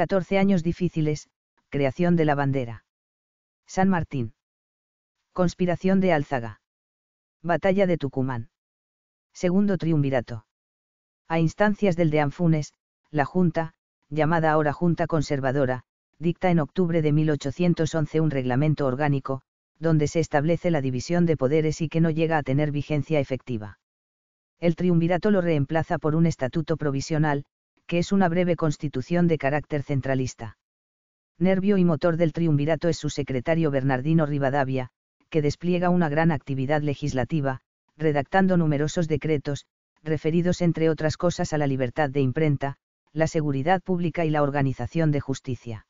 14 años difíciles, creación de la bandera. San Martín. Conspiración de Álzaga. Batalla de Tucumán. Segundo triunvirato. A instancias del de Anfunes, la Junta, llamada ahora Junta Conservadora, dicta en octubre de 1811 un reglamento orgánico, donde se establece la división de poderes y que no llega a tener vigencia efectiva. El triunvirato lo reemplaza por un estatuto provisional, que es una breve constitución de carácter centralista. Nervio y motor del triunvirato es su secretario Bernardino Rivadavia, que despliega una gran actividad legislativa, redactando numerosos decretos, referidos entre otras cosas a la libertad de imprenta, la seguridad pública y la organización de justicia.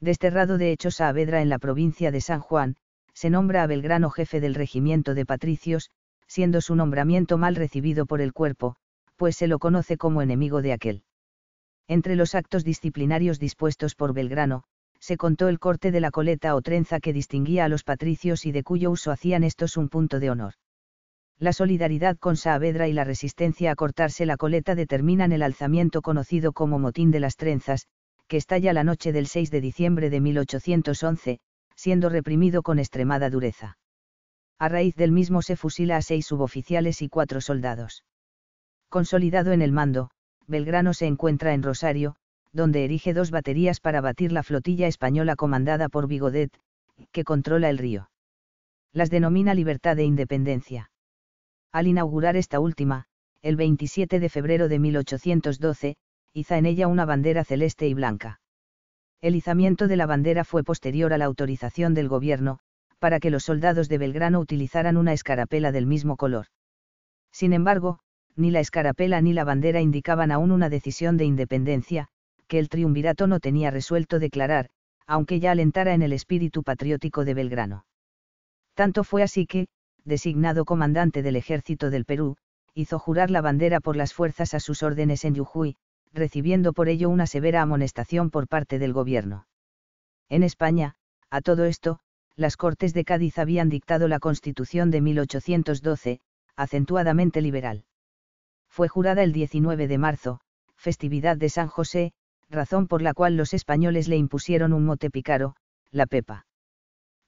Desterrado de a Saavedra en la provincia de San Juan, se nombra a Belgrano jefe del regimiento de patricios, siendo su nombramiento mal recibido por el cuerpo, pues se lo conoce como enemigo de aquel. Entre los actos disciplinarios dispuestos por Belgrano, se contó el corte de la coleta o trenza que distinguía a los patricios y de cuyo uso hacían estos un punto de honor. La solidaridad con Saavedra y la resistencia a cortarse la coleta determinan el alzamiento conocido como motín de las trenzas, que estalla la noche del 6 de diciembre de 1811, siendo reprimido con extremada dureza. A raíz del mismo se fusila a seis suboficiales y cuatro soldados. Consolidado en el mando, Belgrano se encuentra en Rosario, donde erige dos baterías para batir la flotilla española comandada por Bigodet, que controla el río. Las denomina Libertad e Independencia. Al inaugurar esta última, el 27 de febrero de 1812, iza en ella una bandera celeste y blanca. El izamiento de la bandera fue posterior a la autorización del gobierno, para que los soldados de Belgrano utilizaran una escarapela del mismo color. Sin embargo, ni la escarapela ni la bandera indicaban aún una decisión de independencia, que el triunvirato no tenía resuelto declarar, aunque ya alentara en el espíritu patriótico de Belgrano. Tanto fue así que, designado comandante del ejército del Perú, hizo jurar la bandera por las fuerzas a sus órdenes en Yujuy, recibiendo por ello una severa amonestación por parte del gobierno. En España, a todo esto, las Cortes de Cádiz habían dictado la Constitución de 1812, acentuadamente liberal fue jurada el 19 de marzo, festividad de San José, razón por la cual los españoles le impusieron un mote picaro, la pepa.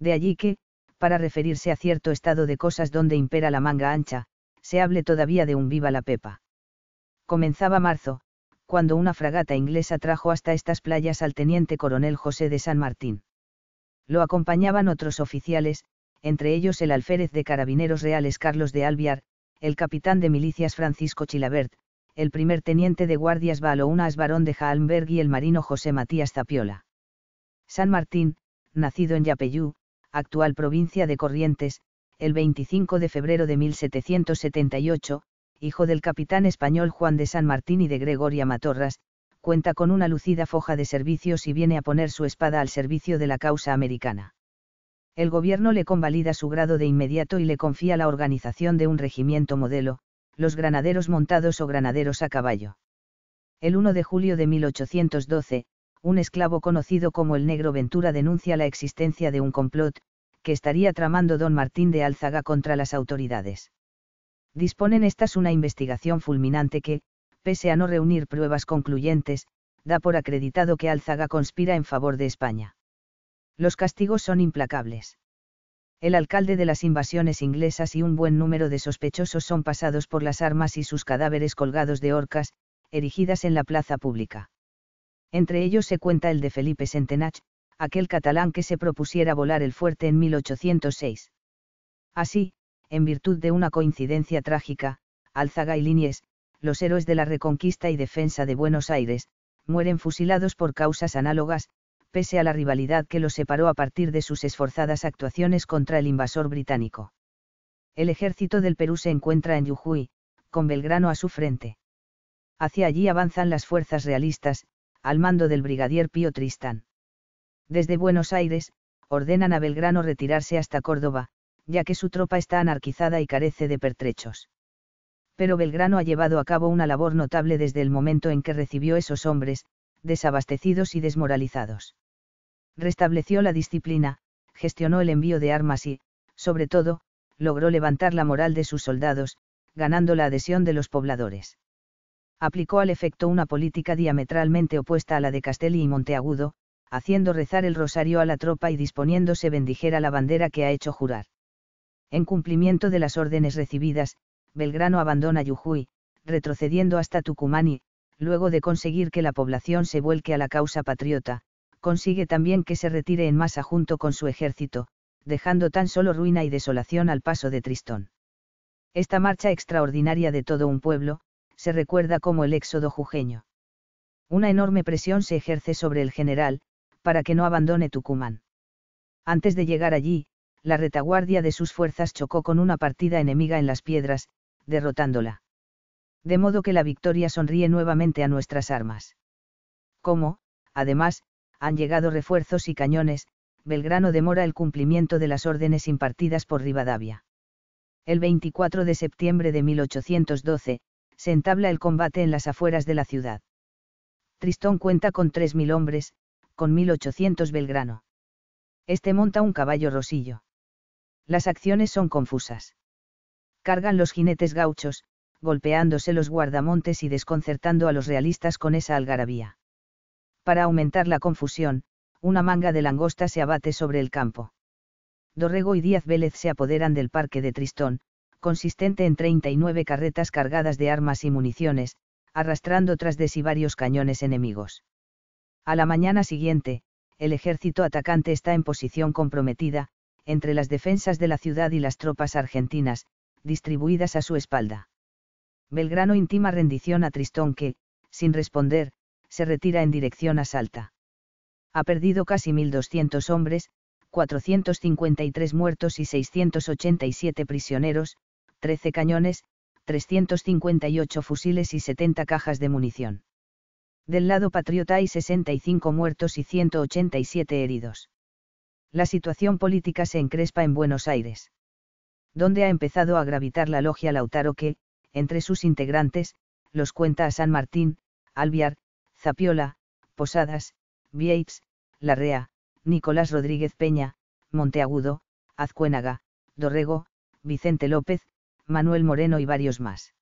De allí que, para referirse a cierto estado de cosas donde impera la manga ancha, se hable todavía de un viva la pepa. Comenzaba marzo, cuando una fragata inglesa trajo hasta estas playas al teniente coronel José de San Martín. Lo acompañaban otros oficiales, entre ellos el alférez de carabineros reales Carlos de Alviar, el capitán de milicias Francisco Chilabert, el primer teniente de guardias balounas Barón de Halmberg y el marino José Matías Zapiola. San Martín, nacido en Yapeyú, actual provincia de Corrientes, el 25 de febrero de 1778, hijo del capitán español Juan de San Martín y de Gregoria Matorras, cuenta con una lucida foja de servicios y viene a poner su espada al servicio de la causa americana el gobierno le convalida su grado de inmediato y le confía la organización de un regimiento modelo, los granaderos montados o granaderos a caballo. El 1 de julio de 1812, un esclavo conocido como el Negro Ventura denuncia la existencia de un complot, que estaría tramando don Martín de Álzaga contra las autoridades. Disponen estas una investigación fulminante que, pese a no reunir pruebas concluyentes, da por acreditado que Álzaga conspira en favor de España. Los castigos son implacables. El alcalde de las invasiones inglesas y un buen número de sospechosos son pasados por las armas y sus cadáveres colgados de horcas, erigidas en la plaza pública. Entre ellos se cuenta el de Felipe Centenach, aquel catalán que se propusiera volar el fuerte en 1806. Así, en virtud de una coincidencia trágica, Alzaga y Línez, los héroes de la reconquista y defensa de Buenos Aires, mueren fusilados por causas análogas, pese a la rivalidad que los separó a partir de sus esforzadas actuaciones contra el invasor británico. El ejército del Perú se encuentra en Yujuy, con Belgrano a su frente. Hacia allí avanzan las fuerzas realistas, al mando del brigadier Pío Tristán. Desde Buenos Aires, ordenan a Belgrano retirarse hasta Córdoba, ya que su tropa está anarquizada y carece de pertrechos. Pero Belgrano ha llevado a cabo una labor notable desde el momento en que recibió esos hombres, desabastecidos y desmoralizados restableció la disciplina, gestionó el envío de armas y, sobre todo, logró levantar la moral de sus soldados, ganando la adhesión de los pobladores. Aplicó al efecto una política diametralmente opuesta a la de Castelli y Monteagudo, haciendo rezar el rosario a la tropa y disponiéndose bendijera la bandera que ha hecho jurar. En cumplimiento de las órdenes recibidas, Belgrano abandona Yujuy, retrocediendo hasta Tucumán y, luego de conseguir que la población se vuelque a la causa patriota, consigue también que se retire en masa junto con su ejército, dejando tan solo ruina y desolación al paso de Tristón. Esta marcha extraordinaria de todo un pueblo, se recuerda como el éxodo jujeño. Una enorme presión se ejerce sobre el general, para que no abandone Tucumán. Antes de llegar allí, la retaguardia de sus fuerzas chocó con una partida enemiga en las piedras, derrotándola. De modo que la victoria sonríe nuevamente a nuestras armas. Como, además, han llegado refuerzos y cañones, Belgrano demora el cumplimiento de las órdenes impartidas por Rivadavia. El 24 de septiembre de 1812, se entabla el combate en las afueras de la ciudad. Tristón cuenta con 3.000 hombres, con 1.800 Belgrano. Este monta un caballo rosillo. Las acciones son confusas. Cargan los jinetes gauchos, golpeándose los guardamontes y desconcertando a los realistas con esa algarabía para aumentar la confusión, una manga de langosta se abate sobre el campo. Dorrego y Díaz Vélez se apoderan del parque de Tristón, consistente en 39 carretas cargadas de armas y municiones, arrastrando tras de sí varios cañones enemigos. A la mañana siguiente, el ejército atacante está en posición comprometida, entre las defensas de la ciudad y las tropas argentinas, distribuidas a su espalda. Belgrano intima rendición a Tristón que, sin responder, se retira en dirección a Salta. Ha perdido casi 1.200 hombres, 453 muertos y 687 prisioneros, 13 cañones, 358 fusiles y 70 cajas de munición. Del lado patriota hay 65 muertos y 187 heridos. La situación política se encrespa en Buenos Aires. Donde ha empezado a gravitar la logia Lautaro que, entre sus integrantes, los cuenta a San Martín, Alviar, Zapiola, Posadas, Vieites, Larrea, Nicolás Rodríguez Peña, Monteagudo, Azcuénaga, Dorrego, Vicente López, Manuel Moreno y varios más.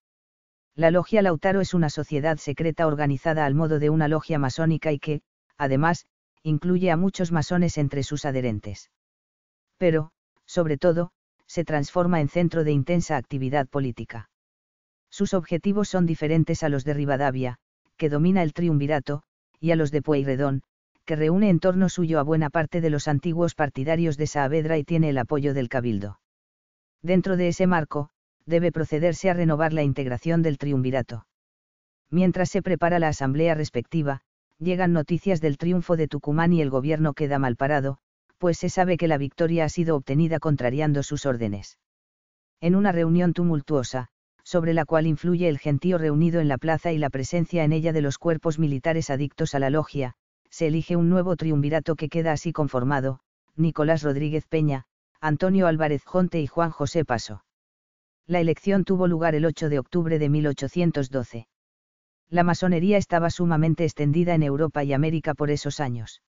La Logia Lautaro es una sociedad secreta organizada al modo de una logia masónica y que, además, incluye a muchos masones entre sus adherentes. Pero, sobre todo, se transforma en centro de intensa actividad política. Sus objetivos son diferentes a los de Rivadavia, que domina el triunvirato, y a los de Pueyrredón, que reúne en torno suyo a buena parte de los antiguos partidarios de Saavedra y tiene el apoyo del Cabildo. Dentro de ese marco, debe procederse a renovar la integración del triunvirato. Mientras se prepara la asamblea respectiva, llegan noticias del triunfo de Tucumán y el gobierno queda mal parado, pues se sabe que la victoria ha sido obtenida contrariando sus órdenes. En una reunión tumultuosa, sobre la cual influye el gentío reunido en la plaza y la presencia en ella de los cuerpos militares adictos a la logia, se elige un nuevo triunvirato que queda así conformado, Nicolás Rodríguez Peña, Antonio Álvarez Jonte y Juan José Paso. La elección tuvo lugar el 8 de octubre de 1812. La masonería estaba sumamente extendida en Europa y América por esos años.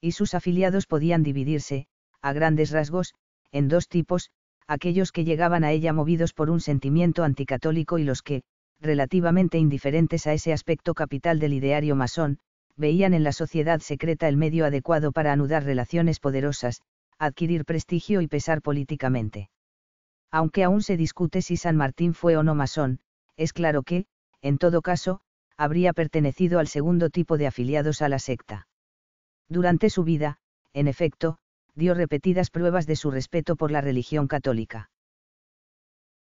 Y sus afiliados podían dividirse, a grandes rasgos, en dos tipos, aquellos que llegaban a ella movidos por un sentimiento anticatólico y los que, relativamente indiferentes a ese aspecto capital del ideario masón, veían en la sociedad secreta el medio adecuado para anudar relaciones poderosas, adquirir prestigio y pesar políticamente. Aunque aún se discute si San Martín fue o no masón, es claro que, en todo caso, habría pertenecido al segundo tipo de afiliados a la secta. Durante su vida, en efecto, dio repetidas pruebas de su respeto por la religión católica.